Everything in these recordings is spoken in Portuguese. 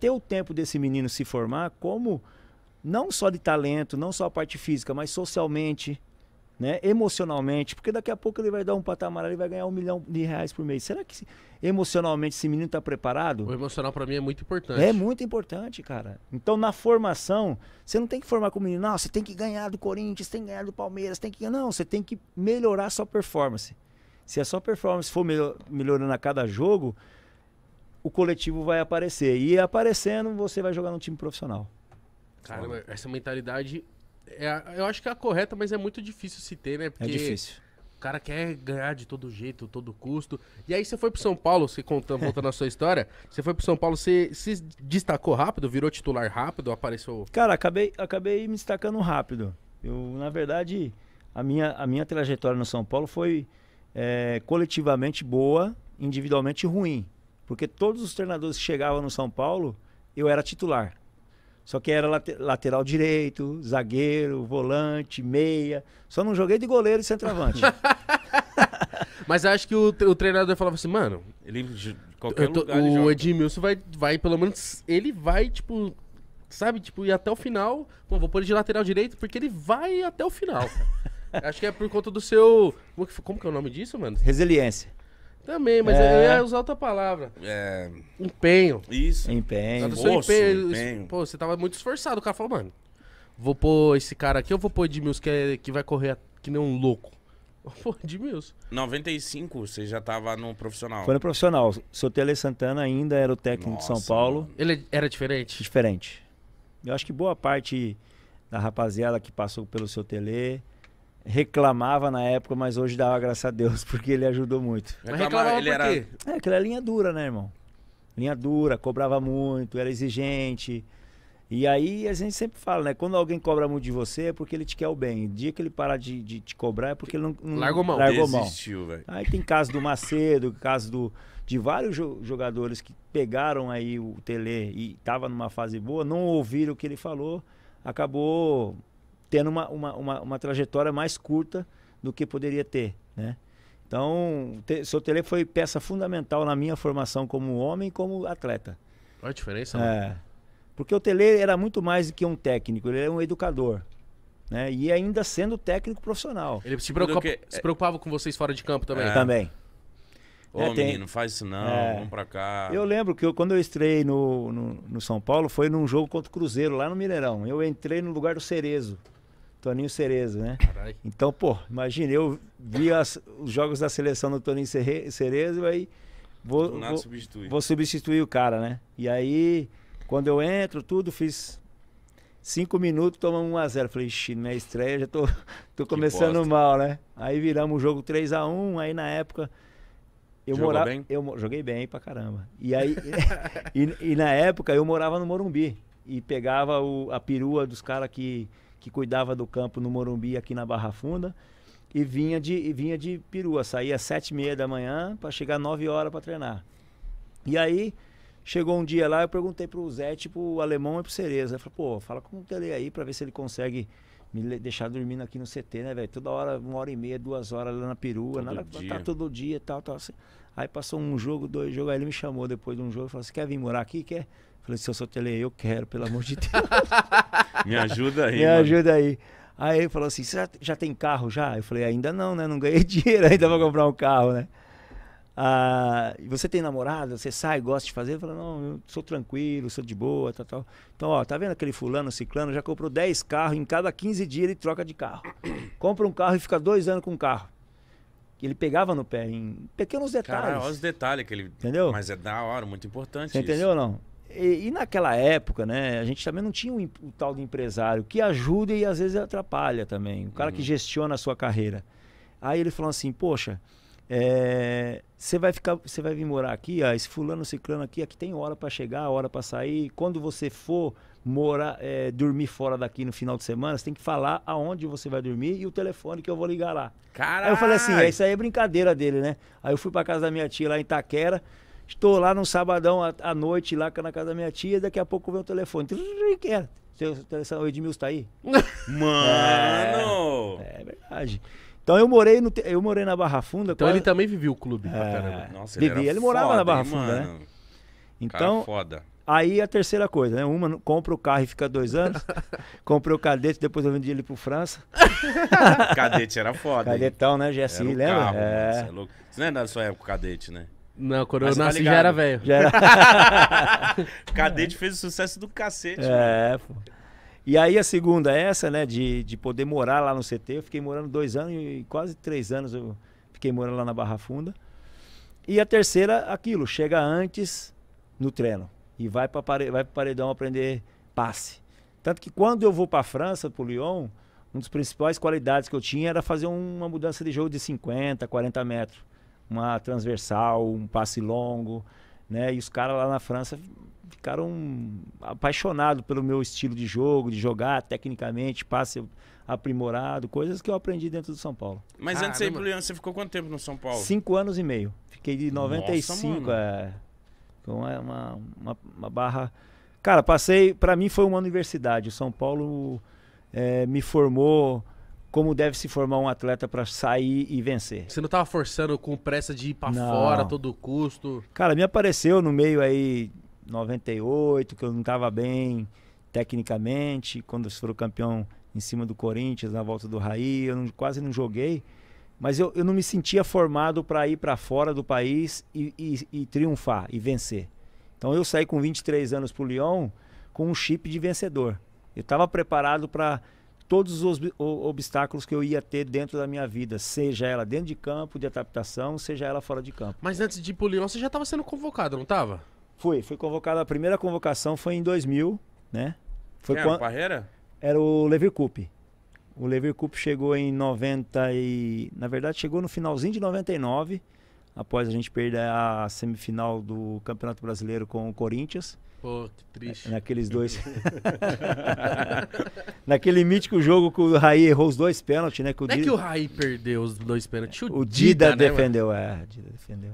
ter o tempo desse menino se formar como não só de talento, não só a parte física, mas socialmente, né? emocionalmente, porque daqui a pouco ele vai dar um patamar, ele vai ganhar um milhão de reais por mês. Será que emocionalmente esse menino está preparado? O emocional para mim é muito importante. É muito importante, cara. Então na formação, você não tem que formar com o menino, não, ah, você tem que ganhar do Corinthians, tem que ganhar do Palmeiras, tem que não, você tem que melhorar a sua performance. Se a sua performance for melhor, melhorando a cada jogo, o coletivo vai aparecer. E aparecendo, você vai jogar no time profissional. Caramba, essa mentalidade é eu acho que é a correta, mas é muito difícil se ter, né? É Porque é difícil. O cara quer ganhar de todo jeito, todo custo. E aí você foi pro São Paulo, você contando, contando a sua história, você foi pro São Paulo, você se destacou rápido, virou titular rápido, apareceu. Cara, acabei, acabei me destacando rápido. Eu, na verdade, a minha, a minha trajetória no São Paulo foi é, coletivamente boa, individualmente ruim. Porque todos os treinadores que chegavam no São Paulo, eu era titular. Só que era late, lateral direito, zagueiro, volante, meia. Só não joguei de goleiro e centroavante. Mas acho que o, o treinador falava assim, mano, ele qualquer tô, lugar ele O joga. Edmilson vai, vai, pelo menos, ele vai, tipo, sabe, tipo, ir até o final. Pô, vou pôr ele de lateral direito porque ele vai até o final. acho que é por conta do seu. Como que é o nome disso, mano? Resiliência. Também, mas é. eu ia é usar outra palavra. É. Empenho. Isso. Empenho. Moço, empenho. empenho. Pô, você tava muito esforçado. O cara falou, mano, vou pôr esse cara aqui ou vou pôr Edmilson que, é, que vai correr que nem um louco? Pô, Edmilson. 95, você já tava no profissional. Foi no profissional. Tele Santana ainda era o técnico Nossa, de São Paulo. Mano. Ele era diferente? Diferente. Eu acho que boa parte da rapaziada que passou pelo seu Tele reclamava na época, mas hoje dava graças a Deus, porque ele ajudou muito. Mas reclamava ele por quê? Era... É, é, linha dura, né, irmão? Linha dura, cobrava muito, era exigente. E aí a gente sempre fala, né? Quando alguém cobra muito de você é porque ele te quer o bem. O dia que ele parar de, de te cobrar é porque ele não. não largou mão. Largou Desistiu, mão. Aí tem caso do Macedo, caso do, de vários jogadores que pegaram aí o Tele e tava numa fase boa, não ouviram o que ele falou, acabou tendo uma, uma, uma, uma trajetória mais curta do que poderia ter, né? Então, te, seu Tele foi peça fundamental na minha formação como homem e como atleta. Olha a diferença, né? é, Porque o Tele era muito mais do que um técnico, ele era um educador. Né? E ainda sendo técnico profissional. Ele se, preocupa, que, é se preocupava com vocês fora de campo também? É. Também. Ô, é, tem... menino, faz isso não, é. vamos pra cá. Eu lembro que eu, quando eu estrei no, no, no São Paulo, foi num jogo contra o Cruzeiro, lá no Mineirão. Eu entrei no lugar do Cerezo. Toninho Cerezo, né? Carai. Então, pô, imagina, eu vi as, os jogos da seleção do Toninho Cerezo, aí vou, vou, substituir. vou substituir o cara, né? E aí, quando eu entro, tudo, fiz cinco minutos, tomamos um a zero, Falei, xixi, minha estreia, já tô, tô começando mal, né? Aí viramos o jogo 3 a 1 aí na época. Eu Jogou morava, bem? Eu joguei bem pra caramba. E aí, e, e, na época eu morava no Morumbi e pegava o, a perua dos caras que que cuidava do campo no Morumbi, aqui na Barra Funda, e vinha de, e vinha de perua. Saía às sete e meia da manhã para chegar às nove horas para treinar. E aí, chegou um dia lá, eu perguntei pro Zé, tipo, o alemão e pro Cereza. Eu falei, pô, fala com o Tele aí para ver se ele consegue me deixar dormindo aqui no CT, né, velho? Toda hora, uma hora e meia, duas horas lá na perua, todo nada, tá dia. tá todo dia e tal, tal. Assim. Aí passou um jogo, dois jogos, aí ele me chamou depois de um jogo e falou assim: quer vir morar aqui? Quer? Falei, se eu sou tele, eu quero, pelo amor de Deus. me ajuda aí. me mano. ajuda aí. Aí ele falou assim: já, já tem carro já? Eu falei, ainda não, né? Não ganhei dinheiro ainda pra comprar um carro, né? Ah, você tem namorada, você sai, gosta de fazer? Ele falou, não, eu sou tranquilo, sou de boa, tal, tal. Então, ó, tá vendo aquele fulano, ciclano, já comprou 10 carros, em cada 15 dias ele troca de carro. Compra um carro e fica dois anos com um carro que ele pegava no pé em pequenos detalhes. Cara, olha os detalhes que ele. Entendeu? Mas é da hora, muito importante. Você isso. entendeu ou não? E, e, naquela época, né, a gente também não tinha o, o, tal do empresário que ajuda e às vezes atrapalha também. O cara uhum. que gestiona a sua carreira. Aí ele falou assim: Poxa, eh, você é, vai ficar, você vai vir morar aqui, ó, esse fulano, ciclano aqui, aqui tem hora para chegar, hora para sair. Quando você for, morar, é, dormir fora daqui no final de semana, você tem que falar aonde você vai dormir e o telefone que eu vou ligar lá. Caralho! Aí eu falei assim, isso aí é brincadeira dele, né? Aí eu fui pra casa da minha tia lá em Itaquera, estou lá num sabadão à, à noite, lá na casa da minha tia, daqui a pouco vem o telefone. Quem é? O Edmilson tá aí? Mano! É, é verdade. Então eu morei, no, eu morei na Barra Funda. Então quase... ele também vivia o clube é, pra caramba. Nossa, ele, vivia. ele morava foda, na Barra hein, Funda, né? mano. né? Então, cara foda. Aí a terceira coisa, né? Uma, compra o carro e fica dois anos. Comprei o cadete, depois eu vendi ele pro França. cadete era foda. Cadetão, hein? né? GSI, um lembra? Carro, é. Mano, você é louco. Você não é da sua época cadete, né? Não, quando Mas eu tá nasci tá já era velho. era... cadete fez o sucesso do cacete. É, pô. E aí a segunda é essa, né? De, de poder morar lá no CT. Eu fiquei morando dois anos e quase três anos eu fiquei morando lá na Barra Funda. E a terceira, aquilo, chega antes no treino e vai para pare... vai o paredão aprender passe. Tanto que quando eu vou para a França, para o Lyon, uma das principais qualidades que eu tinha era fazer uma mudança de jogo de 50, 40 metros. Uma transversal, um passe longo, né? E os caras lá na França ficaram apaixonados pelo meu estilo de jogo, de jogar tecnicamente, passe aprimorado, coisas que eu aprendi dentro do São Paulo. Mas antes de ir o Lyon você ficou quanto tempo no São Paulo? Cinco anos e meio. Fiquei de 95 Nossa, a então é uma, uma, uma barra. Cara, passei. Para mim foi uma universidade. São Paulo é, me formou como deve se formar um atleta para sair e vencer. Você não estava forçando com pressa de ir para fora a todo custo? Cara, me apareceu no meio aí 98, que eu não estava bem tecnicamente, quando eu o campeão em cima do Corinthians na volta do Raí, eu não, quase não joguei. Mas eu, eu não me sentia formado para ir para fora do país e, e, e, triunfar e vencer. Então eu saí com 23 anos para o Lyon com um chip de vencedor. Eu estava preparado para todos os obstáculos que eu ia ter dentro da minha vida, seja ela dentro de campo, de adaptação, seja ela fora de campo. Mas antes de ir pro Lyon, você já estava sendo convocado, não estava? Fui, fui convocado. A primeira convocação foi em 2000, né? Foi é, quando... Parreira? Era o Leverkusen. O Leverkusen chegou em 90 e... Na verdade, chegou no finalzinho de 99, após a gente perder a semifinal do Campeonato Brasileiro com o Corinthians. Pô, que triste. Naqueles dois. Naquele mítico jogo que o Raí errou os dois pênaltis, né? Que o Não Dida... é que o Raí perdeu os dois pênaltis. O, o Dida, Dida né, defendeu, é. é. Dida defendeu.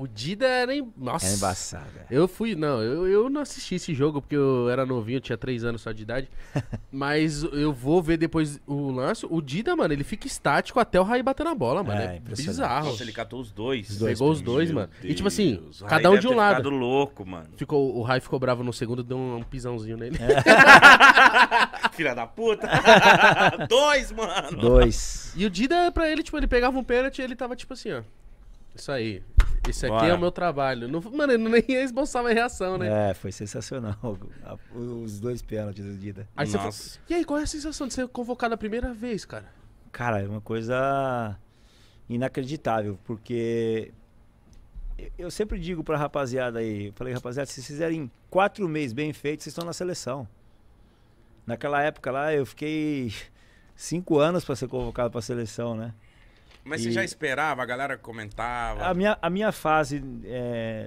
O Dida era. Em... Nossa. é embaçado. É. Eu fui, não, eu, eu não assisti esse jogo porque eu era novinho, eu tinha 3 anos só de idade. mas eu vou ver depois o lance. O Dida, mano, ele fica estático até o Raí bater na bola, mano. É, é bizarro. Nossa, ele catou os dois. Os dois Pegou os dois, mano. Deus. E tipo assim, cada um de um lado. louco, mano. Ficou, o Raí ficou bravo no segundo, deu um, um pisãozinho nele. É. Filha da puta. dois, mano. Dois. E o Dida, pra ele, tipo, ele pegava um pênalti e ele tava tipo assim, ó. Isso aí. Isso aqui é Bora. é o meu trabalho. Não, mano, ele nem esboçava a reação, né? É, foi sensacional. Os dois pênaltis do Dida. Aí Nossa. Você, e aí, qual é a sensação de ser convocado a primeira vez, cara? Cara, é uma coisa inacreditável, porque eu sempre digo pra rapaziada aí, falei, rapaziada, se vocês fizerem quatro meses bem feitos, vocês estão na seleção. Naquela época lá, eu fiquei cinco anos para ser convocado para a seleção, né? Mas e... você já esperava, a galera comentava? A minha, a minha fase é,